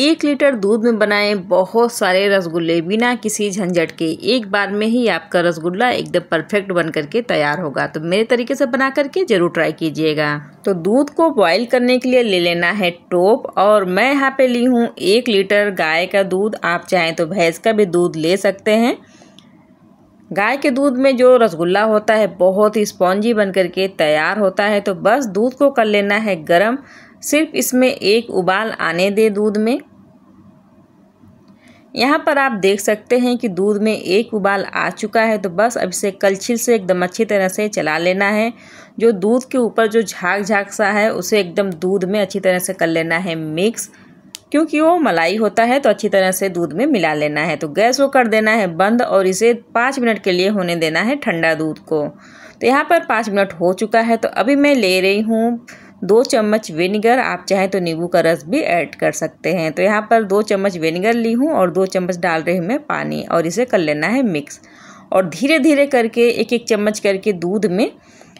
एक लीटर दूध में बनाएं बहुत सारे रसगुल्ले बिना किसी झंझट के एक बार में ही आपका रसगुल्ला एकदम परफेक्ट बन करके तैयार होगा तो मेरे तरीके से बना करके ज़रूर ट्राई कीजिएगा तो दूध को बॉईल करने के लिए ले लेना है टोप और मैं यहाँ पे ली हूँ एक लीटर गाय का दूध आप चाहें तो भैंस का भी दूध ले सकते हैं गाय के दूध में जो रसगुल्ला होता है बहुत ही स्पॉन्जी बन करके तैयार होता है तो बस दूध को कर लेना है गर्म सिर्फ इसमें एक उबाल आने दें दूध में यहाँ पर आप देख सकते हैं कि दूध में एक उबाल आ चुका है तो बस अब इसे कलछिल से एकदम अच्छी तरह से चला लेना है जो दूध के ऊपर जो झाग झाग सा है उसे एकदम दूध में अच्छी तरह से कर लेना है मिक्स क्योंकि वो मलाई होता है तो अच्छी तरह से दूध में मिला लेना है तो गैस वो कर देना है बंद और इसे पाँच मिनट के लिए होने देना है ठंडा दूध को तो यहाँ पर पाँच मिनट हो चुका है तो अभी मैं ले रही हूँ दो चम्मच विनेगर आप चाहें तो नींबू का रस भी ऐड कर सकते हैं तो यहाँ पर दो चम्मच विनेगर ली हूँ और दो चम्मच डाल रही हूँ मैं पानी और इसे कर लेना है मिक्स और धीरे धीरे करके एक एक चम्मच करके दूध में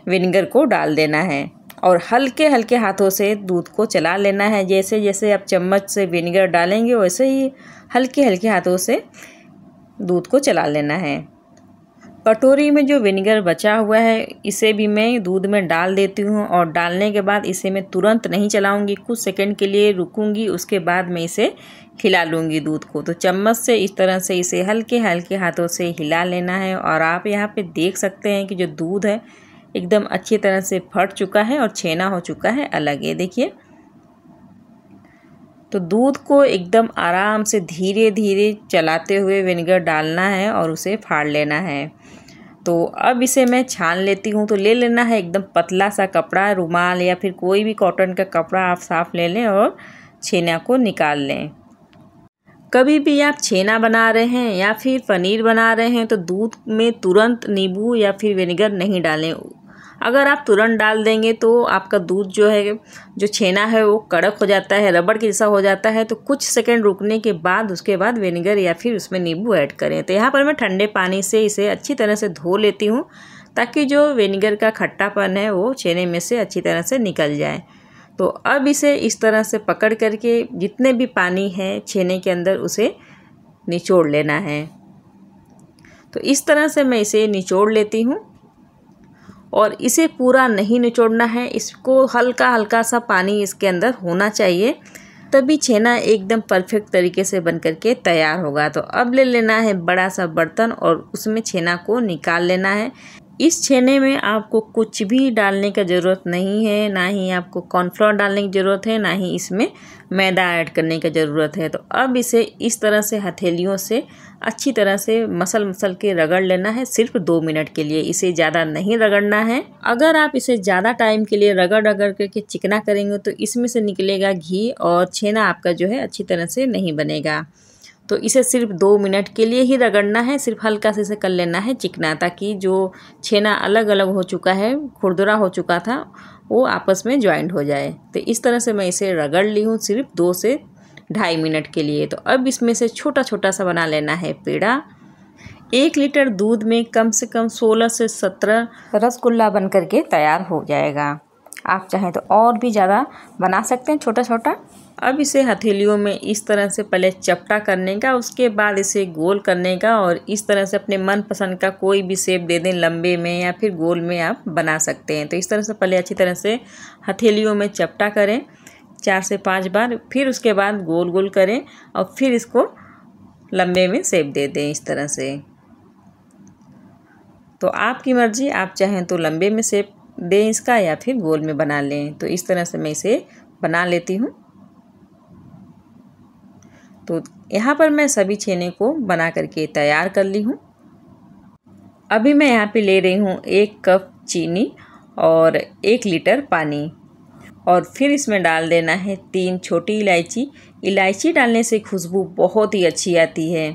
विनेगर को डाल देना है और हल्के हल्के हाथों से दूध को चला लेना है जैसे जैसे आप चम्मच से विनेगर डालेंगे वैसे ही हल्के हल्के हाथों से दूध को चला लेना है कटोरी में जो विनेगर बचा हुआ है इसे भी मैं दूध में डाल देती हूँ और डालने के बाद इसे मैं तुरंत नहीं चलाऊँगी कुछ सेकंड के लिए रुकूँगी उसके बाद मैं इसे खिला लूँगी दूध को तो चम्मच से इस तरह से इसे हल्के हल्के हाथों से हिला लेना है और आप यहाँ पे देख सकते हैं कि जो दूध है एकदम अच्छी तरह से फट चुका है और छेना हो चुका है अलग ये देखिए तो दूध को एकदम आराम से धीरे धीरे चलाते हुए विनेगर डालना है और उसे फाड़ लेना है तो अब इसे मैं छान लेती हूँ तो ले लेना है एकदम पतला सा कपड़ा रुमाल या फिर कोई भी कॉटन का कपड़ा आप साफ़ ले लें और छेना को निकाल लें कभी भी आप छेना बना रहे हैं या फिर पनीर बना रहे हैं तो दूध में तुरंत नींबू या फिर विनेगर नहीं डालें अगर आप तुरंत डाल देंगे तो आपका दूध जो है जो छेना है वो कड़क हो जाता है रबड़ के जैसा हो जाता है तो कुछ सेकंड रुकने के बाद उसके बाद विनेगर या फिर उसमें नींबू ऐड करें तो यहाँ पर मैं ठंडे पानी से इसे अच्छी तरह से धो लेती हूँ ताकि जो विनेगर का खट्टापन है वो छेने में से अच्छी तरह से निकल जाए तो अब इसे इस तरह से पकड़ करके जितने भी पानी है छेने के अंदर उसे निचोड़ लेना है तो इस तरह से मैं इसे निचोड़ लेती हूँ और इसे पूरा नहीं निचोड़ना है इसको हल्का हल्का सा पानी इसके अंदर होना चाहिए तभी छेना एकदम परफेक्ट तरीके से बन करके तैयार होगा तो अब ले लेना है बड़ा सा बर्तन और उसमें छेना को निकाल लेना है इस छेने में आपको कुछ भी डालने का ज़रूरत नहीं है ना ही आपको कॉर्नफ्लोर डालने की ज़रूरत है ना ही इसमें मैदा ऐड करने का ज़रूरत है तो अब इसे इस तरह से हथेलियों से अच्छी तरह से मसल मसल के रगड़ लेना है सिर्फ दो मिनट के लिए इसे ज़्यादा नहीं रगड़ना है अगर आप इसे ज़्यादा टाइम के लिए रगड़ रगड़ करके चिकना करेंगे तो इसमें से निकलेगा घी और छेना आपका जो है अच्छी तरह से नहीं बनेगा तो इसे सिर्फ दो मिनट के लिए ही रगड़ना है सिर्फ हल्का से इसे कर लेना है चिकना ताकि जो छेना अलग अलग हो चुका है खुरदुरा हो चुका था वो आपस में ज्वाइंट हो जाए तो इस तरह से मैं इसे रगड़ ली हूँ सिर्फ दो से ढाई मिनट के लिए तो अब इसमें से छोटा छोटा सा बना लेना है पेड़ा एक लीटर दूध में कम से कम सोलह से सत्रह रसगुल्ला बन करके तैयार हो जाएगा आप चाहें तो और भी ज़्यादा बना सकते हैं छोटा छोटा अब इसे हथेलियों में इस तरह से पहले चपटा करने का उसके बाद इसे गोल करने का और इस तरह से अपने मनपसंद का कोई भी सेप दे दें लंबे में या फिर गोल में आप बना सकते हैं तो इस तरह से पहले अच्छी तरह से हथेलियों में चपटा करें चार से पाँच बार फिर उसके बाद गोल गोल करें और फिर इसको लंबे में सेप दे दें इस तरह से तो आपकी मर्ज़ी आप चाहें तो लंबे में सेप दें इसका या फिर गोल में बना लें तो इस तरह से मैं इसे बना लेती हूँ तो यहाँ पर मैं सभी छेने को बना करके तैयार कर ली हूँ अभी मैं यहाँ पे ले रही हूँ एक कप चीनी और एक लीटर पानी और फिर इसमें डाल देना है तीन छोटी इलायची इलायची डालने से खुशबू बहुत ही अच्छी आती है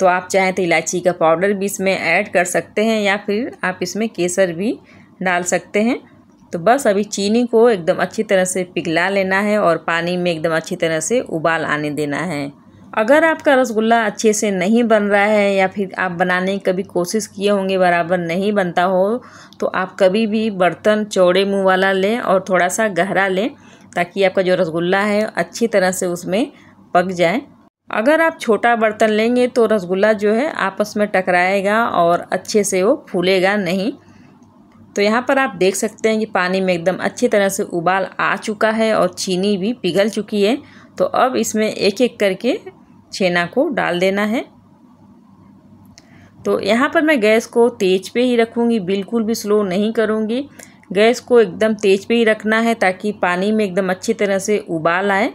तो आप चाहें तो इलायची का पाउडर भी इसमें ऐड कर सकते हैं या फिर आप इसमें केसर भी डाल सकते हैं तो बस अभी चीनी को एकदम अच्छी तरह से पिघला लेना है और पानी में एकदम अच्छी तरह से उबाल आने देना है अगर आपका रसगुल्ला अच्छे से नहीं बन रहा है या फिर आप बनाने की कभी कोशिश किए होंगे बराबर नहीं बनता हो तो आप कभी भी बर्तन चौड़े मुंह वाला लें और थोड़ा सा गहरा लें ताकि आपका जो रसगुल्ला है अच्छी तरह से उसमें पक जाए अगर आप छोटा बर्तन लेंगे तो रसगुल्ला जो है आपस में टकराएगा और अच्छे से वो फूलेगा नहीं तो यहाँ पर आप देख सकते हैं कि पानी में एकदम अच्छी तरह से उबाल आ चुका है और चीनी भी पिघल चुकी है तो अब इसमें एक एक करके छेना को डाल देना है तो यहाँ पर मैं गैस को तेज पे ही रखूँगी बिल्कुल भी स्लो नहीं करूँगी गैस को एकदम तेज पे ही रखना है ताकि पानी में एकदम अच्छी तरह से उबाल आए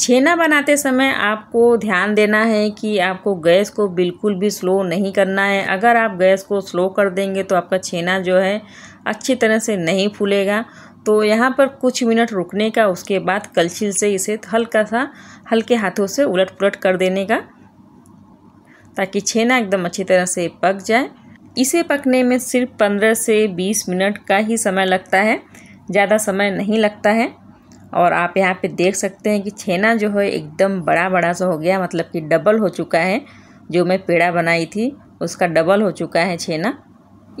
छेना बनाते समय आपको ध्यान देना है कि आपको गैस को बिल्कुल भी स्लो नहीं करना है अगर आप गैस को स्लो कर देंगे तो आपका छेना जो है अच्छी तरह से नहीं फूलेगा तो यहाँ पर कुछ मिनट रुकने का उसके बाद कलछिल से इसे हल्का सा हल्के हाथों से उलट पुलट कर देने का ताकि छेना एकदम अच्छी तरह से पक जाए इसे पकने में सिर्फ पंद्रह से बीस मिनट का ही समय लगता है ज़्यादा समय नहीं लगता है और आप यहाँ पे देख सकते हैं कि छेना जो है एकदम बड़ा बड़ा सा हो गया मतलब कि डबल हो चुका है जो मैं पेड़ा बनाई थी उसका डबल हो चुका है छेना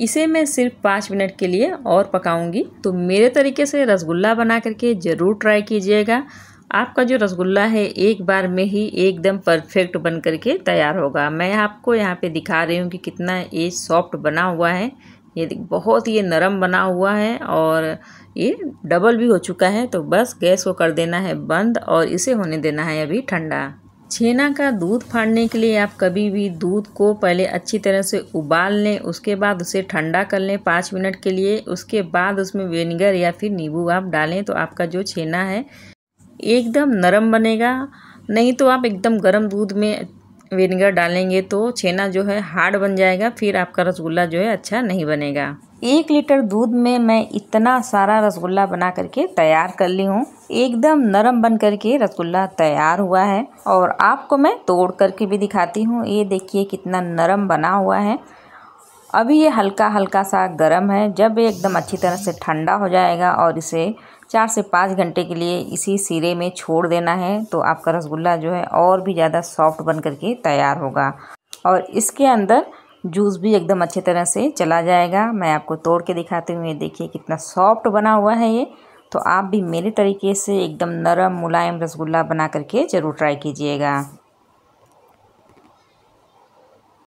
इसे मैं सिर्फ पाँच मिनट के लिए और पकाऊंगी तो मेरे तरीके से रसगुल्ला बना करके ज़रूर ट्राई कीजिएगा आपका जो रसगुल्ला है एक बार में ही एकदम परफेक्ट बन करके तैयार होगा मैं आपको यहाँ पे दिखा रही हूँ कि कितना ये सॉफ्ट बना हुआ है ये बहुत ये नरम बना हुआ है और ये डबल भी हो चुका है तो बस गैस को कर देना है बंद और इसे होने देना है अभी ठंडा छेना का दूध फाड़ने के लिए आप कभी भी दूध को पहले अच्छी तरह से उबाल लें उसके बाद उसे ठंडा कर लें पाँच मिनट के लिए उसके बाद उसमें विनेगर या फिर नींबू आप डालें तो आपका जो छेना है एकदम नरम बनेगा नहीं तो आप एकदम गर्म दूध में विनेगर डालेंगे तो छेना जो है हार्ड बन जाएगा फिर आपका रसगुल्ला जो है अच्छा नहीं बनेगा एक लीटर दूध में मैं इतना सारा रसगुल्ला बना करके तैयार कर ली हूँ एकदम नरम बन करके रसगुल्ला तैयार हुआ है और आपको मैं तोड़ करके भी दिखाती हूँ ये देखिए कितना नरम बना हुआ है अभी ये हल्का हल्का सा गर्म है जब ये एकदम अच्छी तरह से ठंडा हो जाएगा और इसे चार से पाँच घंटे के लिए इसी सिरे में छोड़ देना है तो आपका रसगुल्ला जो है और भी ज़्यादा सॉफ्ट बन करके तैयार होगा और इसके अंदर जूस भी एकदम अच्छे तरह से चला जाएगा मैं आपको तोड़ के दिखाती हूँ ये देखिए कितना सॉफ्ट बना हुआ है ये तो आप भी मेरे तरीके से एकदम नरम मुलायम रसगुल्ला बना करके ज़रूर ट्राई कीजिएगा